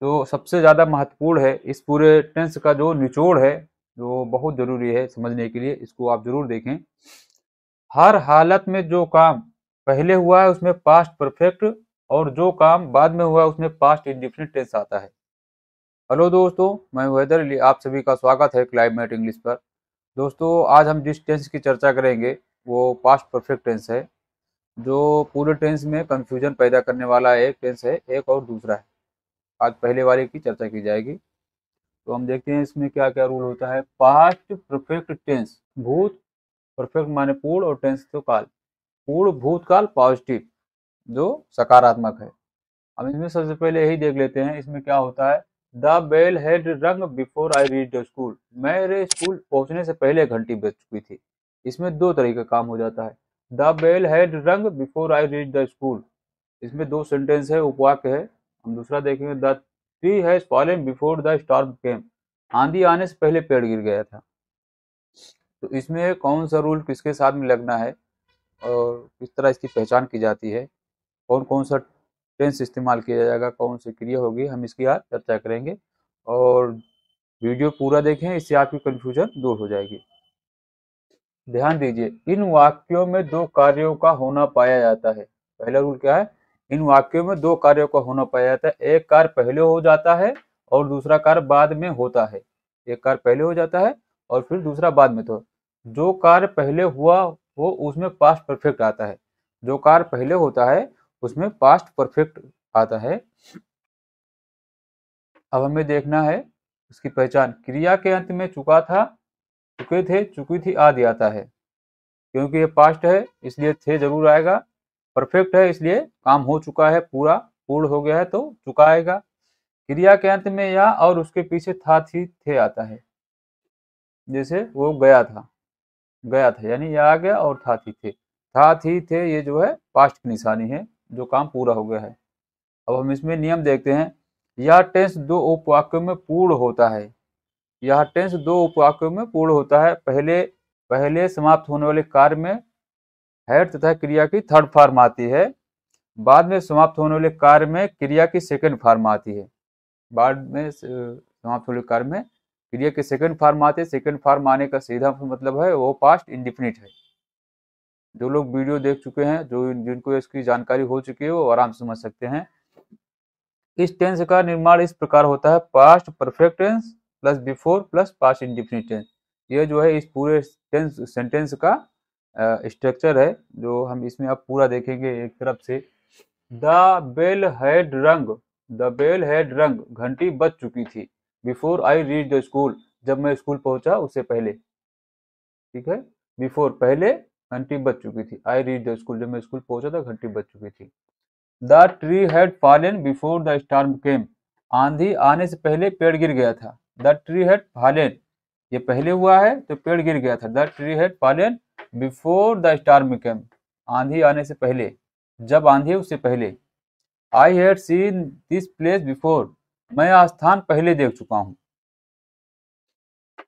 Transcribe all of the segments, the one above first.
तो सबसे ज़्यादा महत्वपूर्ण है इस पूरे टेंस का जो निचोड़ है जो बहुत ज़रूरी है समझने के लिए इसको आप ज़रूर देखें हर हालत में जो काम पहले हुआ है उसमें पास्ट परफेक्ट और जो काम बाद में हुआ है उसमें पास्ट इंडिफिनिट टेंस आता है हेलो दोस्तों मैं वेदर अली आप सभी का स्वागत है क्लाइमेट इंग्लिश पर दोस्तों आज हम जिस टेंस की चर्चा करेंगे वो पास्ट परफेक्ट टेंस है जो पूरे टेंस में कन्फ्यूजन पैदा करने वाला एक टेंस है एक और दूसरा है आज पहले वाले की चर्चा की जाएगी तो हम देखते हैं इसमें क्या क्या रूल होता है पास्ट परफेक्ट टेंस भूत परफेक्ट माने पूर्ण और टेंस तो काल पूर्ण भूतकाल पॉजिटिव जो सकारात्मक है हम इसमें सबसे पहले यही देख लेते हैं इसमें क्या होता है the bell had rung before I reach the school मेरे स्कूल पहुंचने से पहले घंटी बज चुकी थी इसमें दो तरह का काम हो जाता है the bell had rung before I reach the school इसमें दो सेंटेंस है उपवाक्य है हम दूसरा देखेंगे the tree has fallen before the storm came आंधी आने से पहले पेड़ गिर गया था तो इसमें कौन सा रूल किसके साथ में लगना है और किस तरह इसकी पहचान की जाती है कौन कौन सा टेंस इस्तेमाल किया जाएगा कौन सी क्रिया होगी हम इसकी आज चर्चा करेंगे और वीडियो पूरा देखें इससे आपकी कन्फ्यूजन दूर हो जाएगी ध्यान दीजिए इन वाक्यों में दो कार्यों का होना पाया जाता है पहला रूल क्या है इन वाक्यों में दो कार्यों का होना पाया जाता है एक कार्य पहले हो जाता है और दूसरा कार्य बाद में होता है एक कार्य पहले हो जाता है और फिर दूसरा बाद में तो जो कार्य पहले हुआ वो उसमें पास्ट परफेक्ट आता है जो कार्य पहले होता है उसमें पास्ट परफेक्ट आता है अब हमें देखना है उसकी पहचान क्रिया के अंत में चुका था चुके थे चुकी थी आदि आता है क्योंकि ये पास्ट है इसलिए थे जरूर आएगा परफेक्ट है इसलिए काम हो चुका है पूरा पूर्ण हो गया है तो चुकाएगा क्रिया के अंत में या और उसके पीछे था थी थे आता है जैसे वो गया था गया था यानी या आ गया और था थी थे था थी थे ये जो है पास्ट की निशानी है जो काम पूरा हो गया है अब हम इसमें नियम देखते हैं यह टेंस दो उपवाक्यों में पूर्ण होता है यह टेंस दो उपवाक्यों में पूर्ण होता है पहले पहले समाप्त होने वाले कार्य में हेड तथा क्रिया की थर्ड फॉर्म आती है बाद में समाप्त होने वाले कार्य में क्रिया की सेकेंड फॉर्म आती है बाद में समाप्त होने कार्य में क्रिया की सेकेंड फॉर्म आती है सेकेंड फॉर्म आने का सीधा मतलब है वो पास्ट इंडिफिनिट है जो लोग वीडियो देख चुके हैं जो जिनको इसकी जानकारी हो चुकी है वो आराम से समझ सकते हैं इस टेंस का निर्माण इस प्रकार होता है past perfect tense plus before plus past indefinite tense ये जो है इस पूरे टेंस सेंटेंस का स्ट्रक्चर है जो हम इसमें आप पूरा देखेंगे एक तरफ से the bell had rung the bell had rung घंटी बज चुकी थी before I reach the school जब मैं स्कूल पहुंचा उससे पहले ठीक है बिफोर पहले घंटी बज चुकी थी आई रीच द स्कूल जब मैं स्कूल पहुंचा था घंटी बज चुकी थी the tree had fallen before the storm came आंधी आने से पहले पेड़ गिर गया था द ट्री हैड फॉलन ये पहले हुआ है तो पेड़ गिर गया था the tree had fallen before the storm came आंधी आने से पहले जब आंधी उससे पहले I had seen this place before मैं स्थान पहले देख चुका हूँ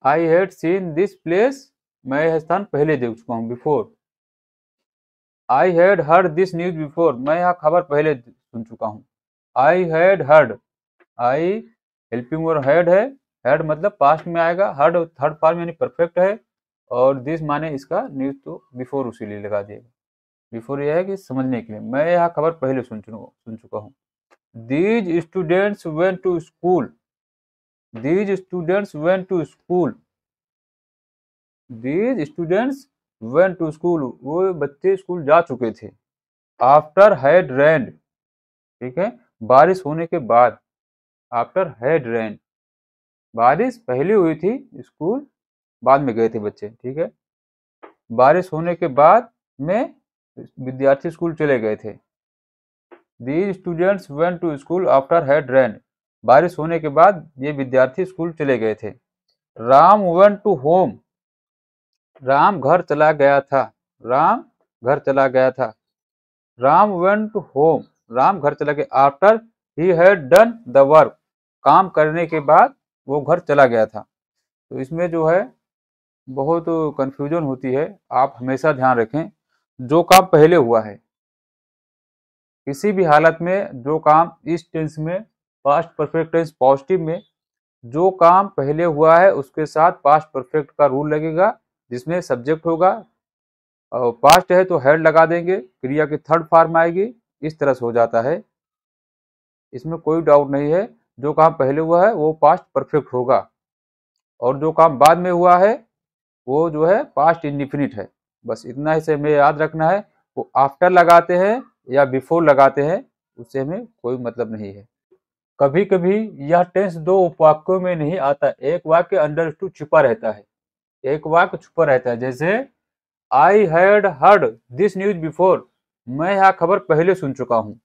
I had seen this place मैं यह स्थान पहले देख चुका हूँ before I had heard this news before मैं यह खबर पहले सुन चुका हूँ I had heard I helping और हैड है हेड मतलब पास्ट में आएगा हर्ड थर्ड फॉर्म यानी परफेक्ट है और दिस माने इसका न्यूज तो बिफोर उसी लिए लगा दिएगा बिफोर यह है कि समझने के लिए मैं यह खबर पहले सुन चुका सुन चुका हूँ these students went to school these students went to school these students went to school वो बच्चे स्कूल जा चुके थे आफ्टर हेड रेंड ठीक है बारिश होने के बाद आफ्टर हेड रेंड बारिश पहले हुई थी स्कूल बाद में गए थे बच्चे ठीक है बारिश होने के बाद में विद्यार्थी स्कूल चले गए थे the students went to school after had rain बारिश होने के बाद ये विद्यार्थी स्कूल चले गए थे Ram went to home Ram घर चला गया था राम घर चला गया था Ram went to home Ram घर चला गया after he had done the work काम करने के बाद वो घर चला गया था तो इसमें जो है बहुत कन्फ्यूजन होती है आप हमेशा ध्यान रखें जो काम पहले हुआ है किसी भी हालत में जो काम इस टेंस में पास्ट परफेक्ट टेंस पॉजिटिव में जो काम पहले हुआ है उसके साथ पास्ट परफेक्ट का रूल लगेगा जिसमें सब्जेक्ट होगा और पास्ट है तो हेड लगा देंगे क्रिया की थर्ड फॉर्म आएगी इस तरह से हो जाता है इसमें कोई डाउट नहीं है जो काम पहले हुआ है वो पास्ट परफेक्ट होगा और जो काम बाद में हुआ है वो जो है पास्ट इंडिफिनिट है बस इतना ही से हमें याद रखना है वो आफ्टर लगाते हैं या बिफोर लगाते हैं उससे हमें कोई मतलब नहीं है कभी कभी यह टेंस दो वाक्यों में नहीं आता एक वाक्य अंडर टू छुपा रहता है एक वाक्य छुपा रहता है जैसे I had heard this news before मैं यह खबर पहले सुन चुका हूँ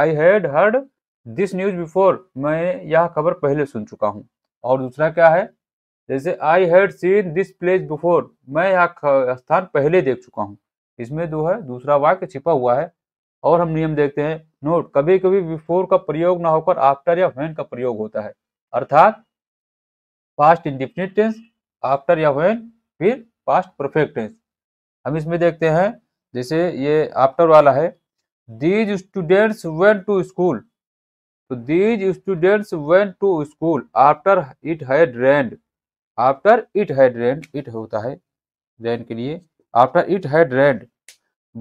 I had heard this news before मैं यह खबर पहले सुन चुका हूँ और दूसरा क्या है जैसे I had seen this place before मैं यह स्थान पहले देख चुका हूँ इसमें जो है दूसरा वाक्य छिपा हुआ है और हम नियम देखते हैं नोट कभी कभी बिफोर का प्रयोग ना होकर आफ्टर या वैन का प्रयोग होता है अर्थात पास्ट इंडिफिनिट टेंस आफ्टर या वैन फिर पास्ट परफेक्ट टेंस हम इसमें देखते हैं जैसे ये आफ्टर वाला है these students went to school तो these students went to school after it had rained after it had rained it होता है रेंड के लिए आफ्टर इट हैड रेंड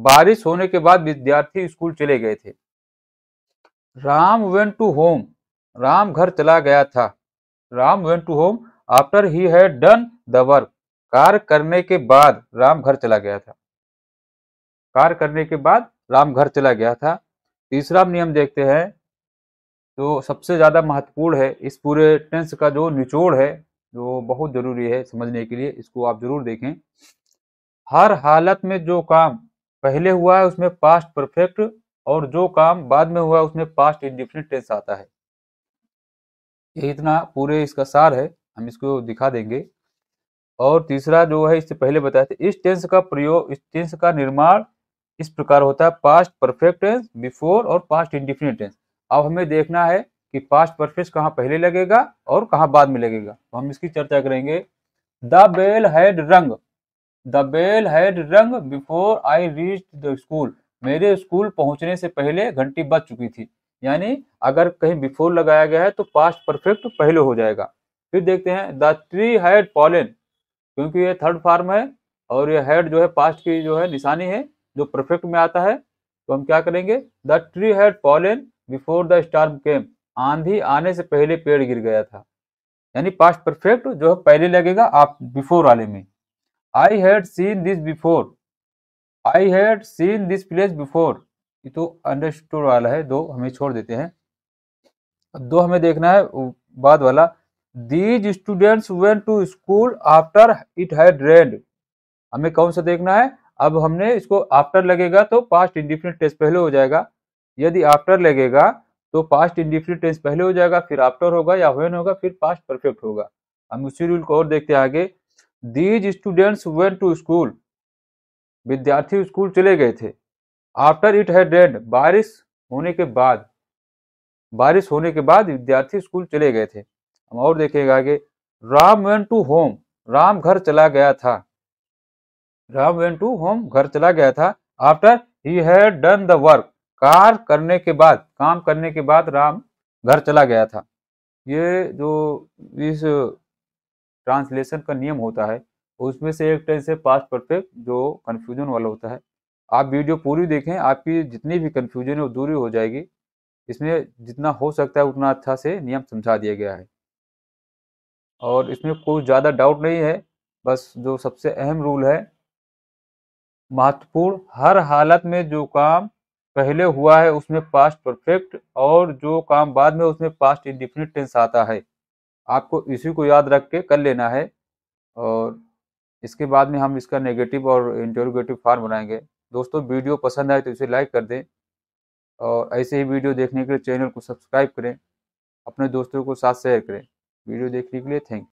बारिश होने के बाद विद्यार्थी स्कूल चले गए थे Ram went to home Ram घर चला गया था Ram went to home after he had done the work कार्य करने के बाद राम घर चला गया था कार्य करने के बाद राम घर चला गया था तीसरा नियम देखते हैं तो सबसे ज़्यादा महत्वपूर्ण है इस पूरे टेंस का जो निचोड़ है जो बहुत ज़रूरी है समझने के लिए इसको आप ज़रूर देखें हर हालत में जो काम पहले हुआ है उसमें पास्ट परफेक्ट और जो काम बाद में हुआ है उसमें पास्ट इंडिफिनिट टेंस आता है ये इतना पूरे इसका सार है हम इसको दिखा देंगे और तीसरा जो है इससे पहले बताया था इस टेंस का प्रयोग इस टेंस का निर्माण इस प्रकार होता है पास्ट परफेक्ट टेंस बिफोर और पास्ट इंडिफिनिट टेंस अब हमें देखना है कि पास्ट परफेक्ट कहाँ पहले लगेगा और कहाँ बाद में लगेगा तो हम इसकी चर्चा करेंगे the bell had rung the bell had rung before I reach the school मेरे स्कूल पहुंचने से पहले घंटी बज चुकी थी यानी अगर कहीं बिफोर लगाया गया है तो पास्ट परफेक्ट पहले हो जाएगा फिर देखते हैं द ट्री हैड पॉलन क्योंकि ये थर्ड फार्म है और ये हेड जो है पास्ट की जो है निशानी है जो परफेक्ट में आता है तो हम क्या करेंगे the tree had fallen before the storm came आंधी आने से पहले पेड़ गिर गया था यानी पास्ट परफेक्ट जो है पहले लगेगा आप बिफोर वाले में I had seen this before I had seen this place before ये तो अंडरस्टूड वाला है दो हमें छोड़ देते हैं दो हमें देखना है बाद वाला these students went to school after it had rained हमें कौन सा देखना है अब हमने इसको आफ्टर लगेगा तो पास्ट इंडिफिनिट टेस्ट पहले हो जाएगा यदि आफ्टर लगेगा तो पास्ट इंडिफिनिट टेंस पहले हो जाएगा फिर आफ्टर होगा या वेन होगा फिर पास्ट परफेक्ट होगा हम उसी रूल को और देखते हैं आगे these students went to school विद्यार्थी स्कूल चले गए थे आफ्टर इट हैड रेंड बारिश होने के बाद बारिश होने के बाद विद्यार्थी स्कूल चले गए थे हम और देखेंगे आगे Ram went to home Ram घर चला गया था राम वेन टू होम घर चला गया था after he had done the work कार्य करने के बाद काम करने के बाद राम घर चला गया था ये जो इस ट्रांसलेशन का नियम होता है उसमें से एक टेंस है पास्ट परफेक्ट जो कन्फ्यूजन वाला होता है आप वीडियो पूरी देखें आपकी जितनी भी कन्फ्यूजन है वो दूरी हो जाएगी इसमें जितना हो सकता है उतना अच्छा से नियम समझा दिया गया है और इसमें कोई ज़्यादा डाउट नहीं है बस जो सबसे अहम रूल है महत्वपूर्ण हर हालत में जो काम पहले हुआ है उसमें पास्ट परफेक्ट और जो काम बाद में उसमें पास्ट इंडिफिनिट टेंस आता है आपको इसी को याद रख के कर लेना है और इसके बाद में हम इसका नेगेटिव और इंटरोगेटिव फार्म बनाएंगे दोस्तों वीडियो पसंद आए तो इसे लाइक कर दें और ऐसे ही वीडियो देखने के लिए चैनल को सब्सक्राइब करें अपने दोस्तों को साथ शेयर करें वीडियो देखने के लिए थैंक